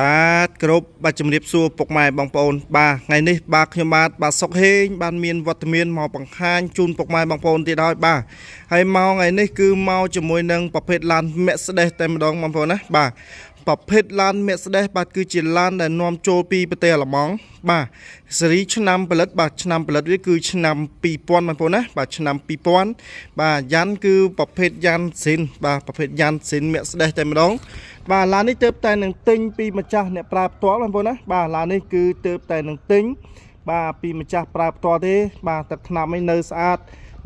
បាទគ្រប់បាទជំរាបសួរពុកម៉ែបងប្អូន បាទថ្ងៃនេះបាទខ្ញុំបាទបាទសុកហេងបាន មានវត្តមានមកបង្ហាញជូនពុកម៉ែបងប្អូនទៀតហើយបាទហើយមកថ្ងៃនេះគឺមកជាមួយនឹងប្រភេទឡាន Mercedes តែម្ដងបងប្អូនណាបាទប្រភេទឡាន Mercedes បាទគឺជាឡានដែលនាំចូលពីប្រទេសអាល្លឺម៉ង់បាទស៊េរីឆ្នាំផលិតបាទឆ្នាំផលិតវាគឺ ឆ្នាំ2000បងប្អូនណាបាទឆ្នាំ2000បាទយ៉ាន់គឺប្រភេទយ៉ាន់ស៊ីនបាទប្រភេទយ៉ាន់ស៊ីន Mercedes តែម្ដងបាទឡាននេះទៅតែនឹងទិញពីម្ចាស់អ្នកប្រើផ្ទាល់បងប្អូនណាបាទឡាននេះគឺទៅតែនឹងទិញបាទពីម្ចាស់ប្រើផ្ទាល់ទេ បាទទឹកថ្នាំឯងនៅស្អាត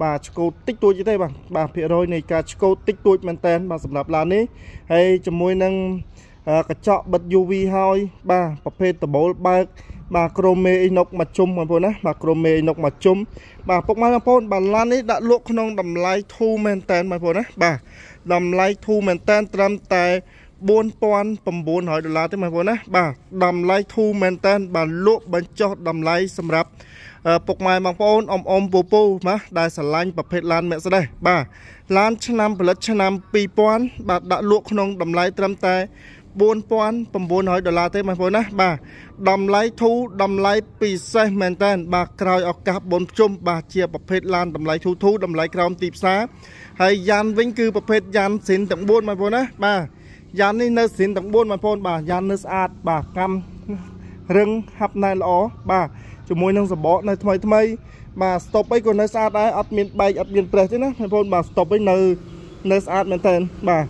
បាទឆ្កូតតិចតួចទេបាទបាទភាគរយនៃការឆ្កូតតិចតួចមែនតើបាទសម្រាប់ឡាននេះហើយជាមួយនឹងកញ្ចក់បិទ UV ហើយបាទប្រភេទដបូល បើក បាទក្រុមមេអ៊ីណុកមកជុំបងប្អូនណាបាទក្រុមមេអ៊ីណុកមកជុំបាទពុកម៉ែបងប្អូនបាទឡាននេះដាក់លក់ក្នុងតម្លៃធូរមែនតែនបងប្អូនណាបាទតម្លៃធូរមែនតែនត្រឹមតែ4900ដុល្លារទេបងប្អូនណាបាទតម្លៃធូរមែនតែនបាទលក់បញ្ចុះតម្លៃសម្រាប់ពុកម៉ែបងប្អូនអ៊ំអ៊ំពូពូបាទដែលស្រឡាញ់ប្រភេទឡាន Mercedes បាទឡានឆ្នាំផលិតឆ្នាំ2000បាទដាក់លក់ក្នុងតម្លៃត្រឹមតែ4900 49,900ដុល្លារទេបងប្អូនណាបាទតម្លៃធូរតម្លៃពិសេសមែនតើបាទក្រោយឱកាសបុណ្យជុំបាទជាប្រភេទឡានតម្លៃធូរធូរតម្លៃក្រោមទីផ្សារហើយយ៉ានវិញគឺប្រភេទយ៉ានស៊ីនទាំង4បងប្អូនណាបាទយ៉ាននេះនៅស៊ីនទាំង4បងប្អូនបាទយ៉ាននៅស្អាតបាទកម្មរឹងហាប់ណែល្អបាទជាមួយនឹងសបកនៅថ្មីថ្មីបាទស្តុបអីក៏នៅស្អាតដែរអត់មានបែកអត់មានប្រេះទេណាបងប្អូនបាទស្តុបអីនៅនៅស្អាតមែនតើបាទ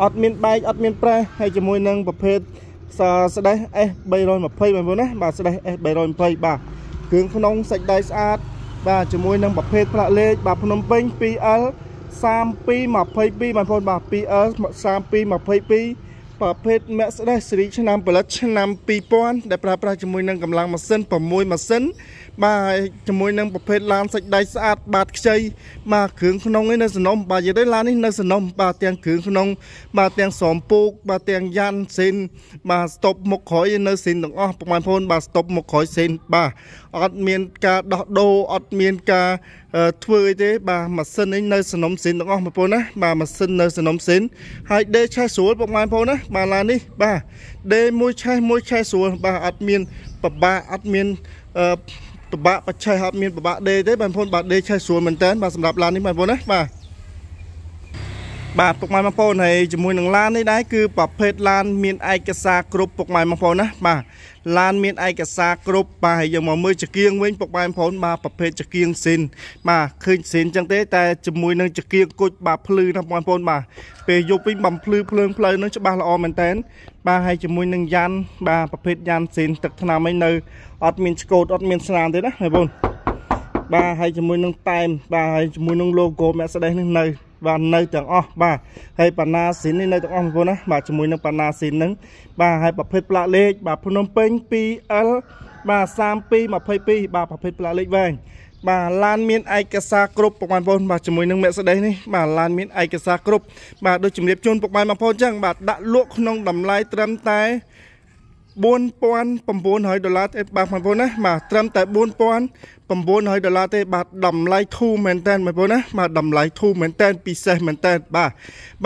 អត់មានបែកអត់មានប្រេះហើយជាមួយនឹងប្រភេទស្ដេស S320 បងប្អូនណាបាទស្ដេស S320 បាទគ្រឿងក្នុងសាច់ដៃស្អាតបាទជាមួយនឹងប្រភេទផ្លាកលេខបាទភ្នំពេញ 2L 3222បងប្អូនបាទ 2L 3222ប្រភេទ Mercedes Series ឆ្នាំផលិតឆ្នាំ2000ដែលប្រើប្រាស់ជាមួយនឹងកម្លាំងម៉ាស៊ីន6ម៉ាស៊ីនបាទជាមួយនឹងប្រភេទឡានសាច់ដៃស្អាត បាទខ្ចីបាទគ្រឿងក្នុងនេះនៅសនំបាទនិយាយទៅឡាននេះនៅសនំបាទទាំងគ្រឿងក្នុងបាទទាំងសមពូក បាទទាំងយ៉ាន់សេនបាទស្តុបមុខក្រោយនៅសេនទាំងអស់បងប្អូន បាទស្តុបមុខក្រោយសេនបាទអត់មានការដោះដូរអត់មានការធ្វើអីទេបាទម៉ាស៊ីននេះនៅសនំសិនទាំងអស់បងប្អូនណាបាទម៉ាស៊ីននៅសនំសិនហើយដេឆេះស្រួលបងប្អូនណាបាទឡាននេះបាទដេមួយឆេះមួយឆេះស្រួល បាទអត់មានពិបាកអត់មានអឺពិបាកបច្ឆេះអត់មានពិបាកដេទេបងប្អូនបាទដេឆេះស្រួលមែនតើបាទសម្រាប់ឡាននេះបងប្អូនណាបាទបាទពុកម៉ែបងប្អូនហើយជាមួយនឹងឡាននេះដែរគឺប្រភេទឡានមានឯកសារគ្រប់ពុកម៉ែបងប្អូនណាបាទឡានមានឯកសារគ្រប់បាទហើយយើងមកមើលចកៀងវិញពុកម៉ែបងប្អូន បាទប្រភេទចកៀងស៊ីនបាទឃើញស៊ីនចឹងទេ តែជាមួយនឹងចកៀងគុជបាទភ្លឺណាបងប្អូនបាទពេលយប់វិញបំភ្លឺភ្លើងផ្លូវនឹងច្បាស់ល្អមែនតែនបាទហើយជាមួយនឹងយ៉ាន់បាទប្រភេទយ៉ាន់ស៊ីនទឹកថ្នាំឯនៅអត់មានឆ្កូតអត់មានស្នាមទេណាបងប្អូនបាទហើយជាមួយនឹងតែមបាទហើយជាមួយនឹង logo Mercedes នេះនៅបាទនៅទាំងអស់បាទហើយបាណាស៊ីននេះនៅទាំងអស់បងប្អូនណាបាទជាមួយនឹងបាណាស៊ីនហ្នឹងបាទហើយប្រភេទផ្លាកលេខបាទភ្នំពេញ 2L បាទ3222បាទប្រភេទផ្លាកលេខវែងបាទឡាន មានឯកសារគ្រប់ពុកម៉ែបងប្អូនបាទជាមួយនឹង Mercedes នេះបាទឡានមានឯកសារគ្រប់បាទដូចជំរាបជូនពុកម៉ែបងប្អូនអញ្ចឹងបាទដាក់លក់ក្នុងតម្លៃត្រឹមតែ4900ដុល្លារទេបាទបងប្អូនណាបាទត្រឹមតែ4900ដុល្លារទេបាទតម្លៃធូរមែនតើបងប្អូនណាបាទតម្លៃធូរមែនតើពិសេសមែនតើបាទ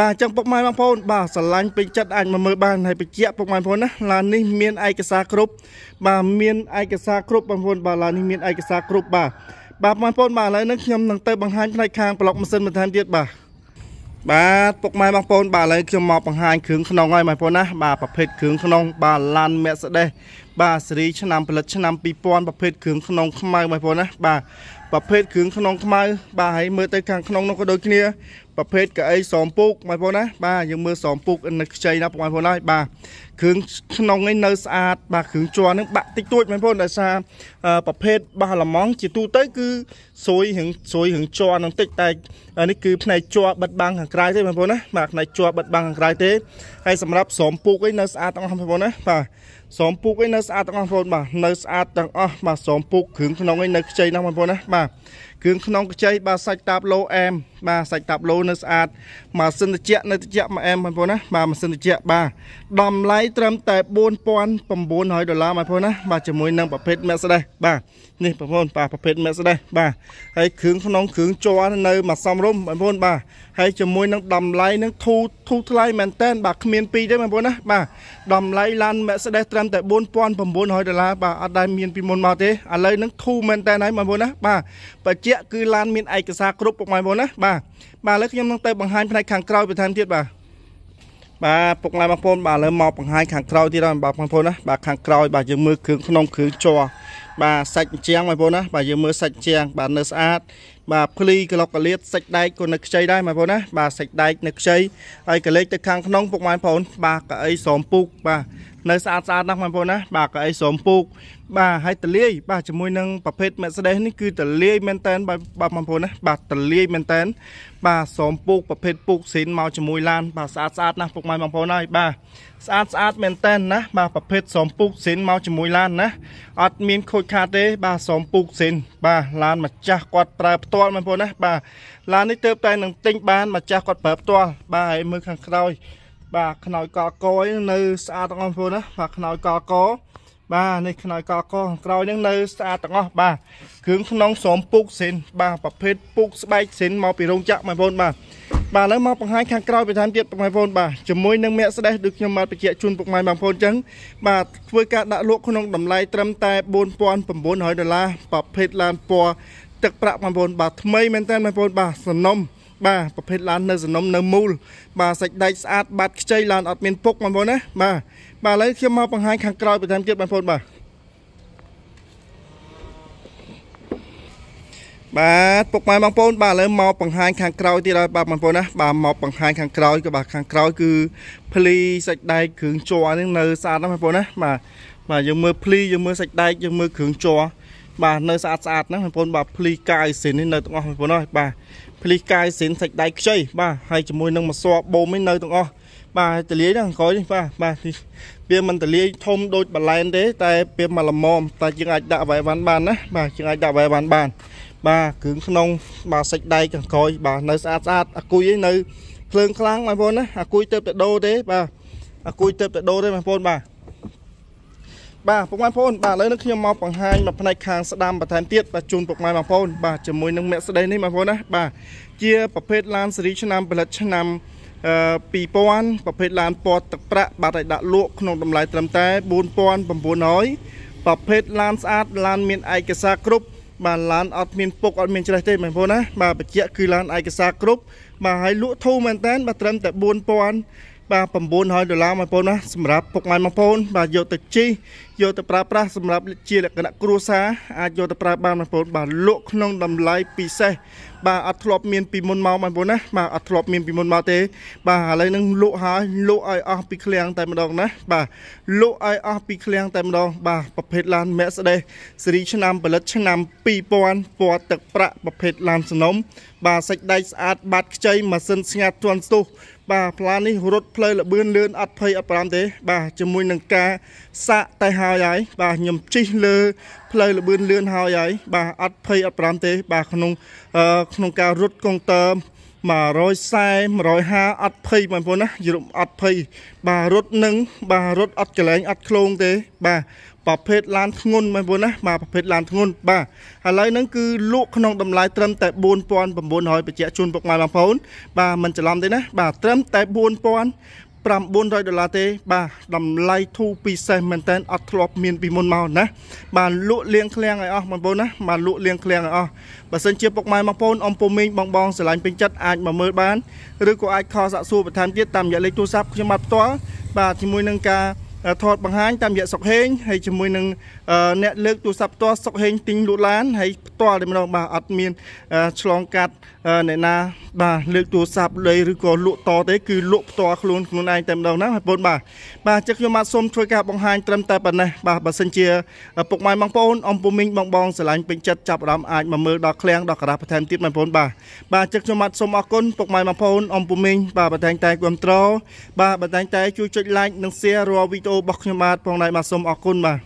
បាទអញ្ចឹងពុកម៉ែបងប្អូនបាទស្រឡាញ់ពេញចិត្តអាចមកមើលបានហើយបញ្ជាក់ពុកម៉ែបងប្អូនណាឡាននេះមានឯកសារគ្រប់បាទមានឯកសារគ្រប់បងប្អូនបាទឡាននេះមានឯកសារគ្រប់បាទបាទបងប្អូនបាទឥឡូវនេះខ្ញុំនឹងទៅបង្ហាញផ្នែកខាងប្លុកម៉ាស៊ីនបន្ថែមទៀតបាទបាទពុកម៉ែបងប្អូនបាទឥឡូវខ្ញុំមកបង្ហាញគ្រឿងក្នុងហើយបងប្អូនណាបាទប្រភេទគ្រឿងក្នុងបាទឡាន Mercedes បាទស៊េរីឆ្នាំផលិតឆ្នាំ2000ប្រភេទគ្រឿងក្នុងខ្មៅបងប្អូនណាបាទប្រភេទគ្រឿងក្នុងខ្មៅបាទហើយមើលទៅខាងក្នុងនោះក៏ដូចគ្នាប្រភេទកៅអីសោមពូកបងប្អូនណាបាទយើងមើលសោមពូកនៅខ្ចីណាបងប្អូនហើយបាទគ្រឿងក្នុងនេះនៅស្អាតបាទគ្រឿងជន់នឹងបាក់តិចតួចបងប្អូនដោយសារប្រភេទបាសឡម៉ង់ជាទូទៅគឺស្រួយរឿងស្រួយរឿងជន់នឹងតិចតែនេះគឺផ្នែកជ័របិទបាំងខាងក្រៅទេបងប្អូនណាបាទផ្នែកជ័របិទបាំងខាងក្រៅទេហើយសម្រាប់សោមពូកឯងនៅស្អាតទាំងអស់បងប្អូនណាបាទសោមពូកឯងនៅស្អាតទាំងអស់បងប្អូនបាទនៅស្អាតទាំងអស់បាទសោមពូកគ្រឿងក្នុងឯងនៅខ្ចីណាបងប្អូនណាបាទគ្រឿងក្នុងខ្ចីបាទសាច់តាបឡូអែមបាទសាច់តាបឡូនៅស្អាតម៉ាស៊ីនត្រជាក់នៅត្រជាក់មួយអែមបងប្អូនណាបាទម៉ាស៊ីនត្រជាក់បាទតម្លៃត្រឹមតែ4900ដុល្លារបងប្អូនណាបាទជាមួយនឹងប្រភេទ Mercedes បាទនេះបងប្អូនបាទប្រភេទ Mercedes បាទហើយគ្រឿងក្នុងគ្រឿងជ័រនៅមួយសំរុំបងប្អូនបាទហើយជាមួយនឹងតម្លៃនឹងធូធូថ្លៃមែនតែនបាទគ្មានពីរទេបងប្អូនណាបាទតម្លៃឡាន Mercedes ត្រឹមតែ4900ដុល្លារបាទអត់ដែលមានពីមុនមកទេឥឡូវនឹងធូមែនតែនហើយបងប្អូនណាបាទបើជជាក់គឺឡានមានឯកសារគ្រប់ពុកម៉ែបងណាបាទបាទឥឡូវខ្ញុំនឹងទៅបង្ហាញផ្នែកខាងក្រោយបន្ថែមទៀតបាទបាទពុកម៉ែបងប្អូនបាទឥឡូវមកបង្ហាញខាងក្រោយទៀតហើយបងប្អូនណាបាទខាងក្រោយបាទយើងមើលគ្រឿងក្នុង គ្រឿងជ័របាទសាច់ជញ្ជាំងបងប្អូនណាបាទយើងមើលសាច់ជញ្ជាំងបាទនៅស្អាតបាទភ្លីក្លុកកលៀតសាច់ដែកក៏នៅខ្ចីដែរបងប្អូនណាបាទសាច់ដែកនៅខ្ចីហើយកលេចទៅខាងក្នុងពុកម៉ែបងប្អូនបាទកៅអីស្រោមពូក បាទនៅស្អាតស្អាតណាស់បងប្អូនណាបាទកៅអីស្រោមពូកបាទហើយតលាយបាទជាមួយនឹងប្រភេទ Mercedes នេះគឺតលាយមែនតែនបាទបងប្អូនណាបាទតលាយមែនតែនបាទស្រោមពូកប្រភេទពូកសេនមកជាមួយឡានបាទស្អាតស្អាតណាស់ពុកម៉ែបងប្អូនហើយបាទស្អាតស្អាតមែនតែនណាបាទប្រភេទស្រោមពូកសេនមកជាមួយឡានណាអត់មានខូចខាតទេបាទស្រោមពូកសេនបាទឡានម្ចាស់គាត់ប្រើផ្ទាល់ទាល់បងប្អូនណាបាទឡាននេះទៅតែនឹងទិញបាន ម្ចាស់គាត់ប្រើផ្ទាល់បាទហើយមើលខាងក្រោយបាទខ្នើយកកកនៅស្អាតទាំងអស់បងប្អូនណាបាទខ្នើយកកកបាទនេះខ្នើយកកខាងក្រោយនឹងនៅស្អាតទាំងអស់បាទគ្រឿងក្នុងស្រោមពុកសិនបាទប្រភេទពុកស្បែកសិនមកពីរោងចក្របងប្អូនបាទបាទឥឡូវមកបង្ហាញខាងក្រោយបន្ថែមទៀតបងប្អូនបាទជាមួយនឹងមគ្គស្ដេចដូចខ្ញុំបានបញ្ជាក់ជូនពុកម៉ែបងប្អូនចឹងបាទធ្វើការដាក់លក់ក្នុងតម្លៃត្រឹមតែ4900ដុល្លារប្រភេទឡានពណ៌ទឹកប្រាក់បងប្អូនបាទថ្មីមែនតើបងប្អូនបាទសំណុំបាទប្រភេទឡាននៅសំណុំនៅមូលបាទសាច់ដែកស្អាតបាត់ខ្ចីឡានអត់មានពុកបងប្អូនណាបាទបាទឥឡូវខ្ញុំមកបង្ហាញខាងក្រោយបន្ថែមទៀតបងប្អូនបាទបាទពុកម៉ែបងប្អូនបាទឥឡូវមកបង្ហាញខាងក្រោយទៀតហើយបាទបងប្អូនណាបាទមកបង្ហាញខាងក្រោយគឺបាទខាងក្រោយគឺភ្លីសាច់ដែកគ្រឿងជ័រនេះនៅស្អាតណាស់បងប្អូនណាបាទបាទយើងមើលភ្លីយើងមើលសាច់ដែកយើងមើលគ្រឿងជ័របាទនៅស្អាតស្អាតហ្នឹងបងប្អូនបាទភ្លីកាយស៊ីននេះនៅទាំងអស់បងប្អូនអើយបាទភ្លីកាយស៊ីនសាច់ដៃខ្ចីបាទហើយជាមួយនឹងម្សរបូមនេះនៅទាំងអស់បាទតលាយហ្នឹងក្រោយនេះបាទបាទវាមិនតលាយធំដូចបលែនទេតែវាមកល្មមតែយើងអាចដាក់វ៉ៃវ៉ាន់បានណាបាទយើងអាចដាក់វ៉ៃវ៉ាន់បានបាទគ្រឿងក្នុង បាទសាច់ដៃខាងក្រោយបាទនៅស្អាតស្អាតអាគុយឯងនៅភ្លើងខ្លាំងបងប្អូនណាអាគុយទៅទៅដោទេបាទអាគុយទៅទៅដោទេបងប្អូនបាទបាទពុកម៉ែបងប្អូនបាទឥឡូវនេះខ្ញុំមកបង្ហាញមកផ្នែកខាងស្ដាំបន្ថែមទៀតបាទជូនពុកម៉ែបងប្អូនបាទជាមួយនឹង Mercedes នេះបងប្អូនណាបាទជាប្រភេទឡានស៊េរីឆ្នាំផលិតឆ្នាំ2000ប្រភេទឡានពណ៌ទឹកប្រាក់បាទឲ្យដាក់លក់ក្នុងតម្លៃត្រឹមតែ4900ប្រភេទឡានស្អាតឡាន មានឯកសារគ្រប់បាទឡានអត់មានពុកអត់មានច្រេះទេបងប្អូនណាបាទបច្ចៈគឺឡានឯកសារគ្រប់បាទហើយលក់ធូរមែនតើបាទត្រឹមតែ4000បាទ900ដុល្លារបងប្អូនណាសម្រាប់ពុកម៉ែបងប្អូនបាទយកទៅជីយកទៅប្រើប្រាស់សម្រាប់ជាលក្ខណៈគ្រួសារអាចយកទៅប្រើបានបងប្អូនបាទលក់ក្នុងតម្លៃពិសេសបាទអត់ធ្លាប់មានពីមុនមកបងប្អូនណាបាទអត់ធ្លាប់មានពីមុនមកទេបាទឥឡូវនឹងលក់ហើយលក់ឲ្យអស់ពីឃ្លាំងតែម្ដងណាបាទលក់ឲ្យអស់ពីឃ្លាំងតែម្ដង បាទប្រភេទឡាន Mercedes ស៊េរីឆ្នាំផលិតឆ្នាំ2000ពណ៌ទឹកប្រាក់ប្រភេទឡានសំណុំបាទសាច់ដែកស្អាត បាត់ខ្ចីម៉ាស៊ីនស្ងាត់ទាន់ស្ទុះបាទផ្លាននេះរត់ផ្លូវលបឿនលឿនអត់ភ័យអត់ប្រាំទេ បាទជាមួយនឹងការសាក់តែហើយហើយបាទខ្ញុំជិះលើផ្លូវលបឿនលឿនហើយហើយបាទអត់ភ័យអត់ប្រាំទេ បាទក្នុងក្នុងការរត់កុងតឺ140 150អត់ភ័យបងប្អូនណាយឺមអត់ភ័យបាទរត់នឹងបាទរត់អត់កលែងអត់ឃ្លោងទេ បាទប្រភេទឡានធ្ងន់បងប្អូនណាបាទប្រភេទឡានធ្ងន់បាទឥឡូវហ្នឹងគឺលក់ក្នុងតម្លៃត្រឹមតែ4900បញ្ជាក់ជូនពុកម៉ែបងប្អូន បាទមិនច្រឡំទេណាបាទត្រឹមតែ4000 900ដុល្លារទេបាទតម្លៃធូរពិសេសមែនតើអត់ធ្លាប់មានពីមុនមកណាបាទលក់លៀងឃ្លាំងឲ្យអស់បងប្អូនណាបាទលក់លៀងឃ្លាំងឲ្យអស់បើសិនជាពុកម៉ែបងប្អូនអំពុំមីងបងបងស្រឡាញ់ពេញចិត្តអាចមកមើលបានឬក៏អាចខលសាក់សួរបន្ថែមទៀតតាមរយៈលេខទូរស័ព្ទខ្ញុំបាទផ្ទាល់បាទជាមួយនឹងការថតបង្ហាញតាមរយៈសុកហេងហើយជាមួយនឹងអ្នកលើកទូរស័ព្ទផ្ទាល់សុកហេងទិញលូតឡាន ហើយផ្ទាល់តែម្ដងបាទអត់មានឆ្លងកាត់អ្នកណាបាទលើកទូរស័ព្ទលុយឬក៏លក់តទេគឺលក់ផ្ទាល់ខ្លួនខ្លួនឯងតែម្ដងណាបងប្អូនបាទបាទចឹងខ្ញុំបាទសូមធ្វើការបង្ហាញត្រឹមតែប៉ុណ្ណេះបាទបើសិនជាពុកម៉ែបងប្អូនអំពុមីងបងបងស្រឡាញ់ពេញចិត្តចាប់អារម្មណ៍អាចមកមើលដល់ឃ្លាំងដល់ការ៉ាបន្ថែមទៀតបងប្អូនបាទបាទចឹងខ្ញុំបាទសូមអរគុណពុកម៉ែបងប្អូនអំពុមីងបាទបន្តែងតែគ្រប់ត្របាទបន្តែងតែជួយចុច like និង share រាល់វីដេអូរបស់ខ្ញុំបាទផងដែរបាទសូមអរគុណបាទ